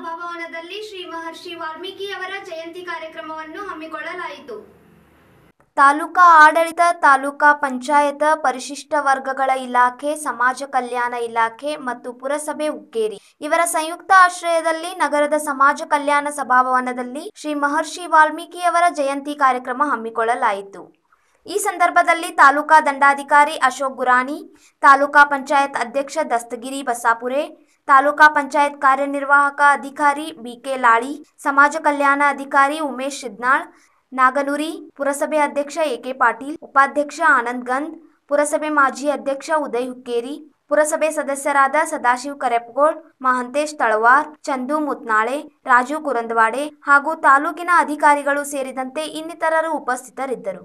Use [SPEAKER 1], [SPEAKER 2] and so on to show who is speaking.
[SPEAKER 1] ಸಭಾಭವನದಲ್ಲಿ ಶ್ರೀ ಮಹರ್ಷಿ ಅವರ ಜಯಂತಿ ಕಾರ್ಯಕ್ರಮವನ್ನು ಹಮ್ಮಿಕೊಳ್ಳಲಾಯಿತು
[SPEAKER 2] ತಾಲೂಕಾ ಆಡಳಿತ ತಾಲೂಕಾ ಪಂಚಾಯತ ಪರಿಶಿಷ್ಟ ವರ್ಗಗಳ ಇಲಾಖೆ ಸಮಾಜ ಕಲ್ಯಾಣ ಇಲಾಖೆ ಮತ್ತು ಪುರಸಭೆ ಹುಕ್ಕೇರಿ ಇವರ ಸಂಯುಕ್ತ ಆಶ್ರಯದಲ್ಲಿ ನಗರದ ಸಮಾಜ ಕಲ್ಯಾಣ ಸಭಾಭವನದಲ್ಲಿ ಶ್ರೀ ಮಹರ್ಷಿ ವಾಲ್ಮೀಕಿಯವರ ಜಯಂತಿ ಕಾರ್ಯಕ್ರಮ ಹಮ್ಮಿಕೊಳ್ಳಲಾಯಿತು ಈ ಸಂದರ್ಭದಲ್ಲಿ ತಾಲೂಕಾ ದಂಡಾಧಿಕಾರಿ ಅಶೋಕ್ ಗುರಾಣಿ ತಾಲೂಕಾ ಪಂಚಾಯತ್ ಅಧ್ಯಕ್ಷ ದಸ್ತಗಿರಿ ಬಸಾಪುರೆ ತಾಲೂಕಾ ಪಂಚಾಯತ್ ಕಾರ್ಯನಿರ್ವಾಹಕ ಅಧಿಕಾರಿ ಬಿಕೆ ಲಾಳಿ ಸಮಾಜ ಕಲ್ಯಾಣ ಅಧಿಕಾರಿ ಉಮೇಶ್ ಸಿದ್ನಾಳ್ ನಾಗನೂರಿ ಪುರಸಭೆ ಅಧ್ಯಕ್ಷ ಎಕೆ ಪಾಟೀಲ್ ಉಪಾಧ್ಯಕ್ಷ ಆನಂದ್ ಗಂದ್ ಪುರಸಭೆ ಮಾಜಿ ಅಧ್ಯಕ್ಷ ಉದಯ್ ಹುಕ್ಕೇರಿ ಪುರಸಭೆ ಸದಸ್ಯರಾದ ಸದಾಶಿವ ಕರೆಪ್ಗೋಳ್ ಮಹಂತೇಶ್ ತಳವಾರ್ ಚಂದು ಮುತ್ನಾಳೆ ರಾಜು ಕುರಂದವಾಡೆ ಹಾಗೂ ತಾಲೂಕಿನ ಅಧಿಕಾರಿಗಳು ಸೇರಿದಂತೆ ಇನ್ನಿತರರು ಉಪಸ್ಥಿತರಿದ್ದರು